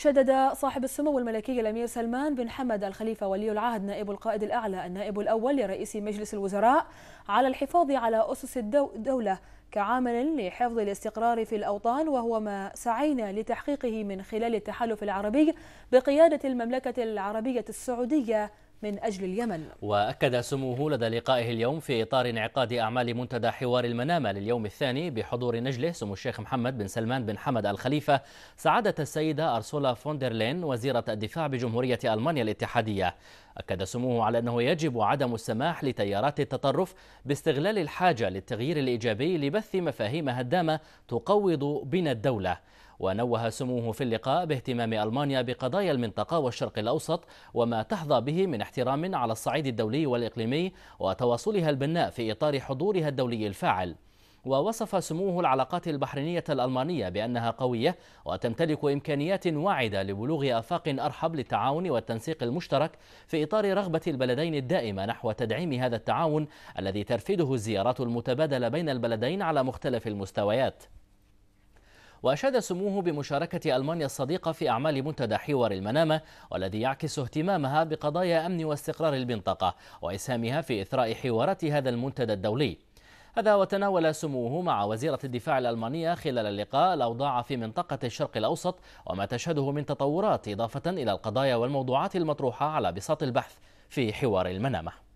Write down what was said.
شدد صاحب السمو الملكي الأمير سلمان بن حمد الخليفة ولي العهد نائب القائد الأعلى النائب الأول لرئيس مجلس الوزراء على الحفاظ على أسس الدولة كعامل لحفظ الاستقرار في الأوطان وهو ما سعينا لتحقيقه من خلال التحالف العربي بقيادة المملكة العربية السعودية من أجل اليمن وأكد سموه لدى لقائه اليوم في إطار انعقاد أعمال منتدى حوار المنامة لليوم الثاني بحضور نجله سمو الشيخ محمد بن سلمان بن حمد الخليفة سعادة السيدة أرسولا فوندرلين وزيرة الدفاع بجمهورية ألمانيا الاتحادية أكد سموه على أنه يجب عدم السماح لتيارات التطرف باستغلال الحاجة للتغيير الإيجابي لبث مفاهيم هدامة تقوض بنا الدولة ونوه سموه في اللقاء باهتمام ألمانيا بقضايا المنطقة والشرق الأوسط وما تحظى به من احترام على الصعيد الدولي والإقليمي وتواصلها البناء في إطار حضورها الدولي الفاعل ووصف سموه العلاقات البحرينية الألمانية بأنها قوية وتمتلك إمكانيات واعدة لبلوغ آفاق أرحب للتعاون والتنسيق المشترك في إطار رغبة البلدين الدائمة نحو تدعيم هذا التعاون الذي ترفده الزيارات المتبادلة بين البلدين على مختلف المستويات وأشاد سموه بمشاركة ألمانيا الصديقة في أعمال منتدى حوار المنامة والذي يعكس اهتمامها بقضايا أمن واستقرار المنطقة وإسهامها في إثراء حوارات هذا المنتدى الدولي هذا وتناول سموه مع وزيرة الدفاع الألمانية خلال اللقاء الأوضاع في منطقة الشرق الأوسط وما تشهده من تطورات إضافة إلى القضايا والموضوعات المطروحة على بساط البحث في حوار المنامة